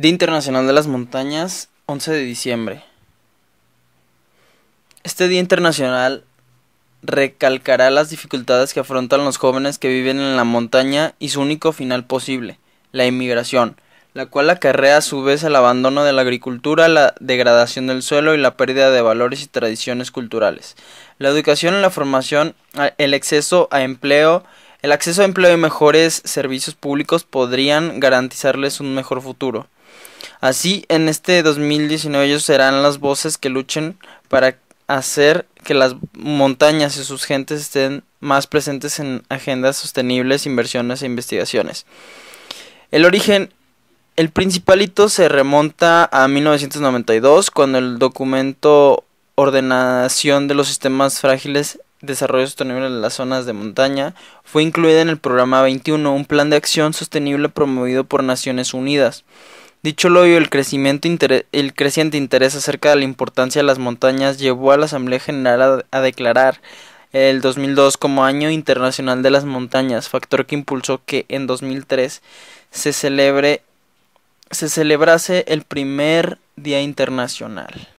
Día Internacional de las Montañas, 11 de diciembre. Este Día Internacional recalcará las dificultades que afrontan los jóvenes que viven en la montaña y su único final posible, la inmigración, la cual acarrea a su vez el abandono de la agricultura, la degradación del suelo y la pérdida de valores y tradiciones culturales. La educación y la formación, el exceso a empleo, el acceso a empleo y mejores servicios públicos podrían garantizarles un mejor futuro. Así, en este 2019 ellos serán las voces que luchen para hacer que las montañas y sus gentes estén más presentes en agendas sostenibles, inversiones e investigaciones. El origen, el principal hito se remonta a 1992, cuando el documento Ordenación de los Sistemas Frágiles Desarrollo Sostenible en las Zonas de Montaña, fue incluida en el Programa 21, un plan de acción sostenible promovido por Naciones Unidas. Dicho lo el, crecimiento el creciente interés acerca de la importancia de las montañas llevó a la Asamblea General a, declarar el 2002 como Año Internacional de las Montañas, factor que impulsó que en 2003 se celebre se celebrase el primer Día Internacional.